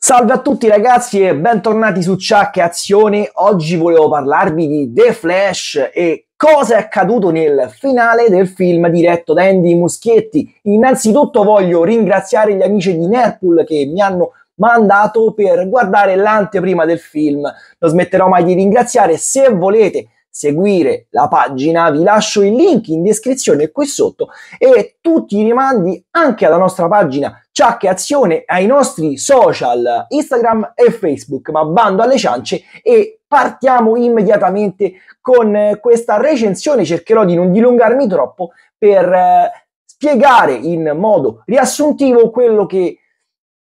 Salve a tutti ragazzi e bentornati su Ciacche Azione. Oggi volevo parlarvi di The Flash e cosa è accaduto nel finale del film diretto da Andy Muschietti. Innanzitutto voglio ringraziare gli amici di Nerpool che mi hanno mandato per guardare l'anteprima del film. Non smetterò mai di ringraziare. Se volete seguire la pagina, vi lascio il link in descrizione qui sotto e tutti i rimandi anche alla nostra pagina Ciac e Azione ai nostri social Instagram e Facebook, ma bando alle ciance e partiamo immediatamente con eh, questa recensione, cercherò di non dilungarmi troppo per eh, spiegare in modo riassuntivo quello che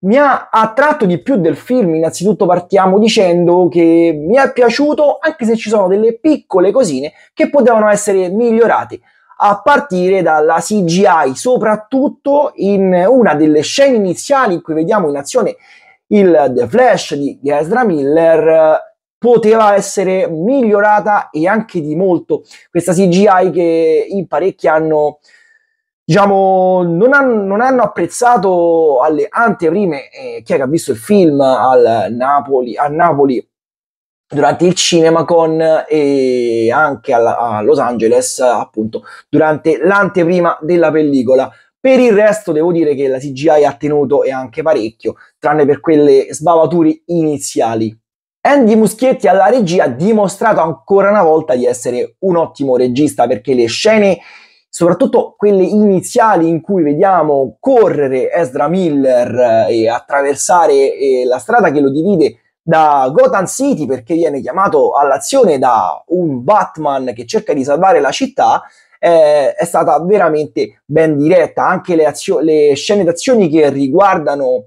mi ha attratto di più del film. Innanzitutto partiamo dicendo che mi è piaciuto, anche se ci sono delle piccole cosine che potevano essere migliorate a partire dalla CGI, soprattutto in una delle scene iniziali in cui vediamo in azione il The Flash di Ezra Miller poteva essere migliorata e anche di molto questa CGI che in parecchi hanno diciamo non, hanno, non hanno apprezzato alle anteprime eh, chi è che ha visto il film al Napoli, a Napoli durante il CinemaCon eh, e anche alla, a Los Angeles, appunto, durante l'anteprima della pellicola. Per il resto devo dire che la CGI ha tenuto e anche parecchio, tranne per quelle sbavature iniziali. Andy Muschietti alla regia ha dimostrato ancora una volta di essere un ottimo regista perché le scene, soprattutto quelle iniziali in cui vediamo correre Ezra Miller eh, e attraversare eh, la strada che lo divide da Gotham City perché viene chiamato all'azione da un Batman che cerca di salvare la città eh, è stata veramente ben diretta anche le, azio- le scene d'azione che riguardano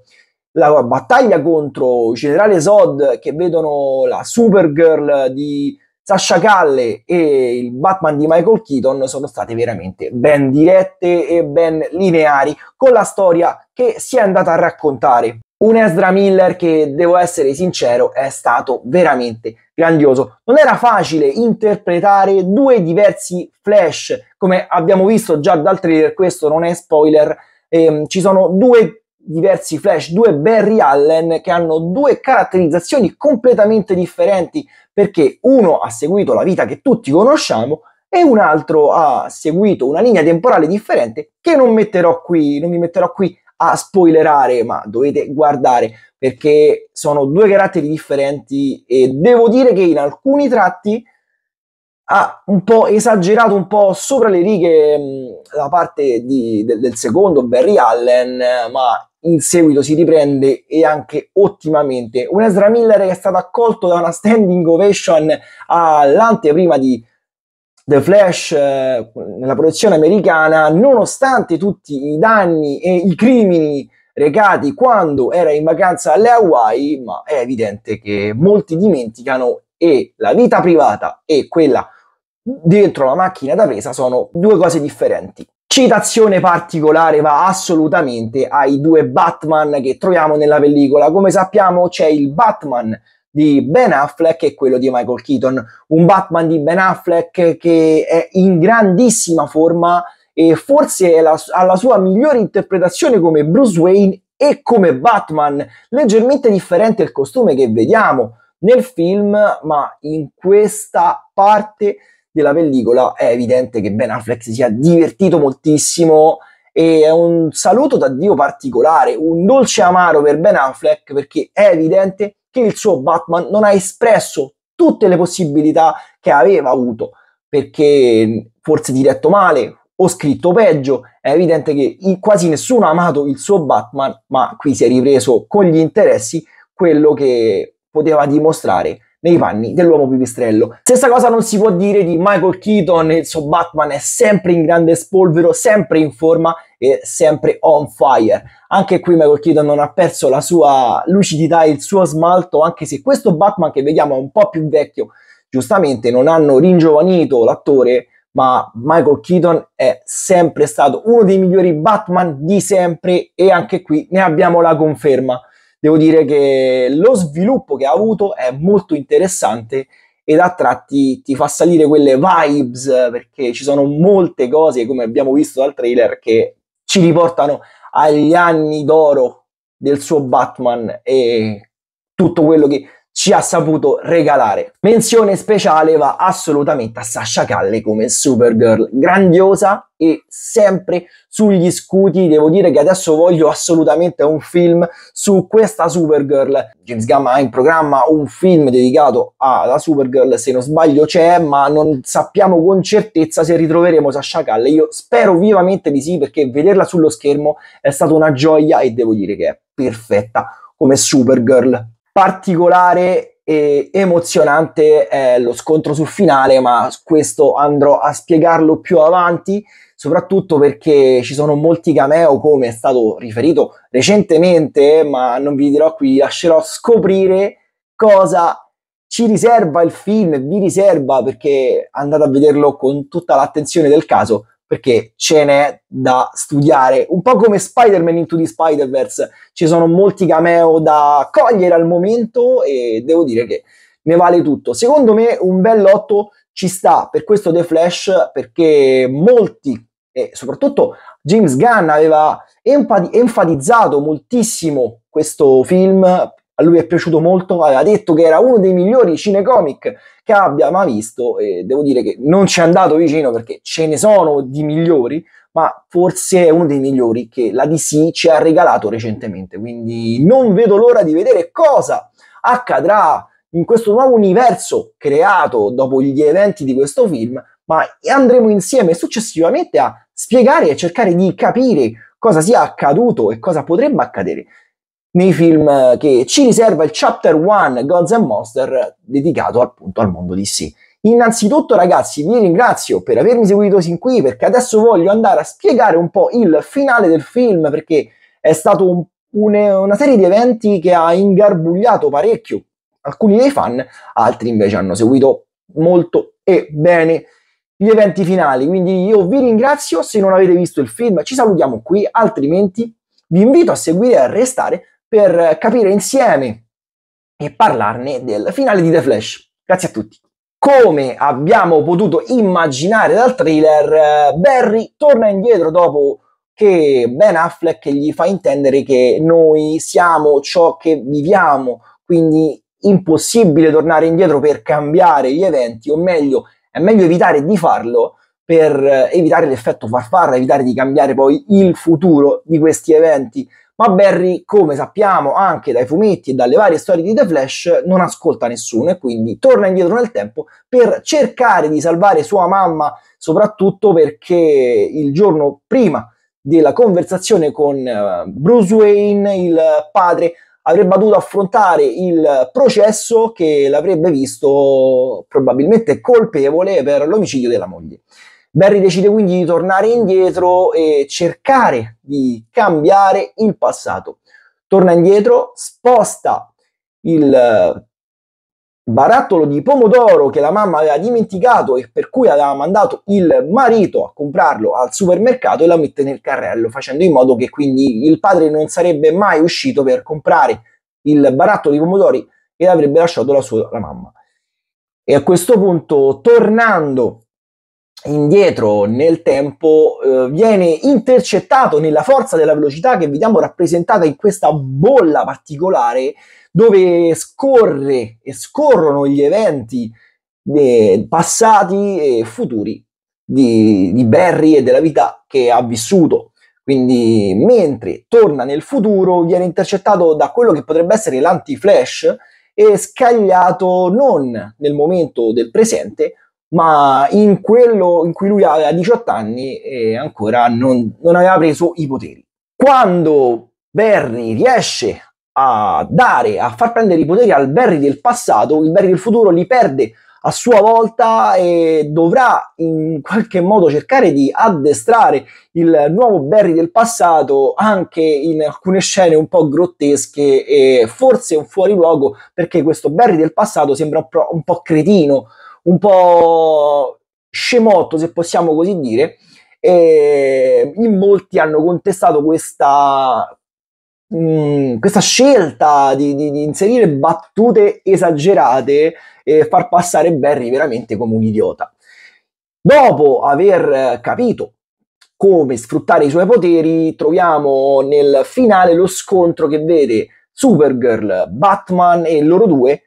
la battaglia contro il generale Zod che vedono la Supergirl di Sasha Calle e il Batman di Michael Keaton sono state veramente ben dirette e ben lineari con la storia che si è andata a raccontare un Ezra Miller che, devo essere sincero, è stato veramente grandioso. Non era facile interpretare due diversi flash, come abbiamo visto già dal trailer, questo non è spoiler, ehm, ci sono due diversi flash, due Barry Allen che hanno due caratterizzazioni completamente differenti, perché uno ha seguito la vita che tutti conosciamo e un altro ha seguito una linea temporale differente che non metterò qui, non mi metterò qui a spoilerare, ma dovete guardare perché sono due caratteri differenti e devo dire che in alcuni tratti ha un po' esagerato, un po' sopra le righe mm, la parte di, de, del secondo Barry Allen, ma in seguito si riprende e anche ottimamente. Un Ezra Miller che è stato accolto da una standing ovation all'anteprima di The Flash eh, nella produzione americana, nonostante tutti i danni e i crimini recati quando era in vacanza alle Hawaii, ma è evidente che molti dimenticano e la vita privata e quella dentro la macchina da presa sono due cose differenti. Citazione particolare va assolutamente ai due Batman che troviamo nella pellicola. Come sappiamo c'è il Batman di Ben Affleck e quello di Michael Keaton. Un Batman di Ben Affleck che è in grandissima forma e forse ha la, sua migliore interpretazione come Bruce Wayne e come Batman, leggermente differente il costume che vediamo nel film, ma in questa parte della pellicola è evidente che Ben Affleck si sia divertito moltissimo e è un saluto da Dio particolare, un dolce amaro per Ben Affleck perché è evidente che il suo Batman non ha espresso tutte le possibilità che aveva avuto, perché forse diretto male o scritto peggio, è evidente che quasi nessuno ha amato il suo Batman, ma qui si è ripreso con gli interessi quello che poteva dimostrare nei panni dell'uomo pipistrello. Stessa cosa non si può dire di Michael Keaton, il suo Batman è sempre in grande spolvero, sempre in forma è sempre on fire. Anche qui Michael Keaton non ha perso la sua lucidità e il suo smalto, anche se questo Batman che vediamo è un po' più vecchio, giustamente non hanno ringiovanito l'attore, ma Michael Keaton è sempre stato uno dei migliori Batman di sempre e anche qui ne abbiamo la conferma. Devo dire che lo sviluppo che ha avuto è molto interessante ed a tratti ti fa salire quelle vibes perché ci sono molte cose, come abbiamo visto dal trailer, che ci riportano agli anni d'oro del suo Batman e tutto quello che ci ha saputo regalare. Menzione speciale va assolutamente a Sasha Calle come Supergirl, grandiosa e sempre sugli scuti. Devo dire che adesso voglio assolutamente un film su questa Supergirl. James Gamma ha in programma un film dedicato alla Supergirl, se non sbaglio c'è, ma non sappiamo con certezza se ritroveremo Sasha Calle. Io spero vivamente di sì perché vederla sullo schermo è stata una gioia e devo dire che è perfetta come Supergirl particolare e emozionante è lo scontro sul finale, ma questo andrò a spiegarlo più avanti, soprattutto perché ci sono molti cameo, come è stato riferito recentemente, ma non vi dirò qui, lascerò scoprire cosa ci riserva il film, vi riserva perché andate a vederlo con tutta l'attenzione del caso, perché ce n'è da studiare. Un po' come Spider-Man Into the Spider-Verse, ci sono molti cameo da cogliere al momento e devo dire che ne vale tutto. Secondo me un bel lotto ci sta per questo The Flash perché molti e soprattutto James Gunn aveva enfatizzato moltissimo questo film a lui è piaciuto molto, aveva detto che era uno dei migliori cinecomic che abbia mai visto e devo dire che non ci è andato vicino perché ce ne sono di migliori, ma forse è uno dei migliori che la DC ci ha regalato recentemente, quindi non vedo l'ora di vedere cosa accadrà in questo nuovo universo creato dopo gli eventi di questo film, ma andremo insieme successivamente a spiegare e cercare di capire cosa sia accaduto e cosa potrebbe accadere nei film che ci riserva il chapter 1 Gods and Monsters dedicato appunto al mondo di sì. Innanzitutto ragazzi vi ringrazio per avermi seguito sin qui perché adesso voglio andare a spiegare un po' il finale del film perché è stato un, un, una serie di eventi che ha ingarbugliato parecchio alcuni dei fan, altri invece hanno seguito molto e bene gli eventi finali. Quindi io vi ringrazio se non avete visto il film, ci salutiamo qui, altrimenti vi invito a seguire e a restare per capire insieme e parlarne del finale di The Flash. Grazie a tutti. Come abbiamo potuto immaginare dal trailer, eh, Barry torna indietro dopo che Ben Affleck gli fa intendere che noi siamo ciò che viviamo, quindi impossibile tornare indietro per cambiare gli eventi, o meglio, è meglio evitare di farlo per eh, evitare l'effetto farfalla, evitare di cambiare poi il futuro di questi eventi ma Barry, come sappiamo anche dai fumetti e dalle varie storie di The Flash, non ascolta nessuno e quindi torna indietro nel tempo per cercare di salvare sua mamma, soprattutto perché il giorno prima della conversazione con eh, Bruce Wayne, il padre, avrebbe dovuto affrontare il processo che l'avrebbe visto probabilmente colpevole per l'omicidio della moglie. Barry decide quindi di tornare indietro e cercare di cambiare il passato. Torna indietro, sposta il eh, barattolo di pomodoro che la mamma aveva dimenticato e per cui aveva mandato il marito a comprarlo al supermercato e la mette nel carrello, facendo in modo che quindi il padre non sarebbe mai uscito per comprare il barattolo di pomodori e avrebbe lasciato la sua la mamma. E a questo punto, tornando indietro nel tempo eh, viene intercettato nella forza della velocità che vediamo rappresentata in questa bolla particolare dove scorre e scorrono gli eventi eh, passati e futuri di, di Barry e della vita che ha vissuto. Quindi mentre torna nel futuro viene intercettato da quello che potrebbe essere l'anti-flash e scagliato non nel momento del presente ma in quello in cui lui aveva 18 anni e ancora non, non aveva preso i poteri. Quando Barry riesce a dare, a far prendere i poteri al Barry del passato, il Barry del futuro li perde a sua volta e dovrà in qualche modo cercare di addestrare il nuovo Barry del passato anche in alcune scene un po' grottesche e forse un fuori luogo perché questo Barry del passato sembra un po', un po cretino, un po' scemotto, se possiamo così dire, e in molti hanno contestato questa, mh, mm, questa scelta di, di, di, inserire battute esagerate e far passare Barry veramente come un idiota. Dopo aver capito come sfruttare i suoi poteri, troviamo nel finale lo scontro che vede Supergirl, Batman e loro due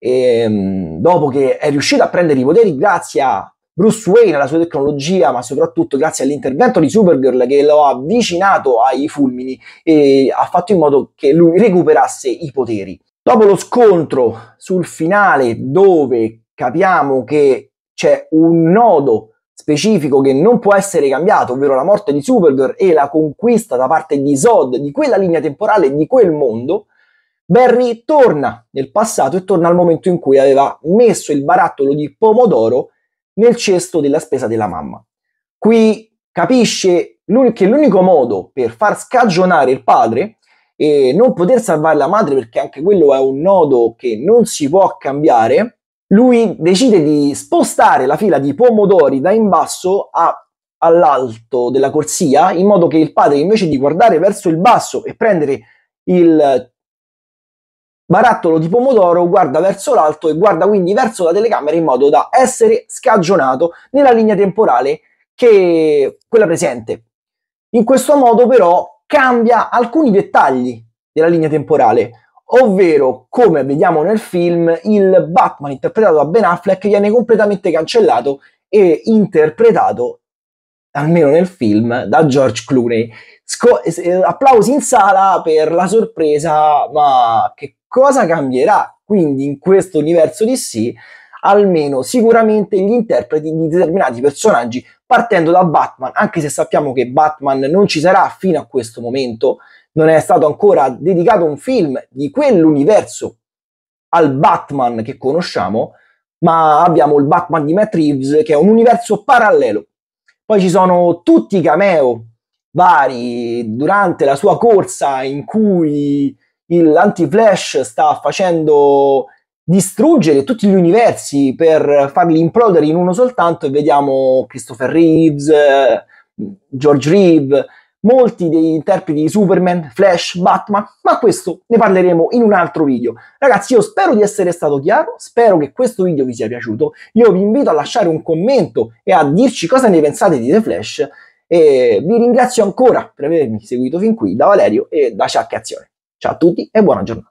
e, ehm, dopo che è riuscito a prendere i poteri grazie a Bruce Wayne, alla sua tecnologia, ma soprattutto grazie all'intervento di Supergirl che lo ha avvicinato ai fulmini e ha fatto in modo che lui recuperasse i poteri. Dopo lo scontro sul finale dove capiamo che c'è un nodo specifico che non può essere cambiato, ovvero la morte di Supergirl e la conquista da parte di Zod di quella linea temporale di quel mondo, Barry torna nel passato e torna al momento in cui aveva messo il barattolo di pomodoro nel cesto della spesa della mamma. Qui capisce che l'unico modo per far scagionare il padre e non poter salvare la madre, perché anche quello è un nodo che non si può cambiare, lui decide di spostare la fila di pomodori da in basso a, all'alto della corsia, in modo che il padre, invece di guardare verso il basso e prendere il barattolo di pomodoro guarda verso l'alto e guarda quindi verso la telecamera in modo da essere scagionato nella linea temporale che quella presente. In questo modo però cambia alcuni dettagli della linea temporale, ovvero come vediamo nel film il Batman interpretato da Ben Affleck viene completamente cancellato e interpretato almeno nel film da George Clooney. Sco- applausi in sala per la sorpresa, ma che cosa cambierà. Quindi in questo universo di sì, almeno sicuramente gli interpreti di determinati personaggi, partendo da Batman, anche se sappiamo che Batman non ci sarà fino a questo momento, non è stato ancora dedicato un film di quell'universo al Batman che conosciamo, ma abbiamo il Batman di Matt Reeves che è un universo parallelo. Poi ci sono tutti i cameo vari durante la sua corsa in cui l'anti-flash sta facendo distruggere tutti gli universi per farli implodere in uno soltanto e vediamo Christopher Reeves, George Reeve, molti degli interpreti di Superman, Flash, Batman, ma questo ne parleremo in un altro video. Ragazzi, io spero di essere stato chiaro, spero che questo video vi sia piaciuto. Io vi invito a lasciare un commento e a dirci cosa ne pensate di The Flash e vi ringrazio ancora per avermi seguito fin qui da Valerio e da Ciaccazione. Ciao a tutti e buona giornata.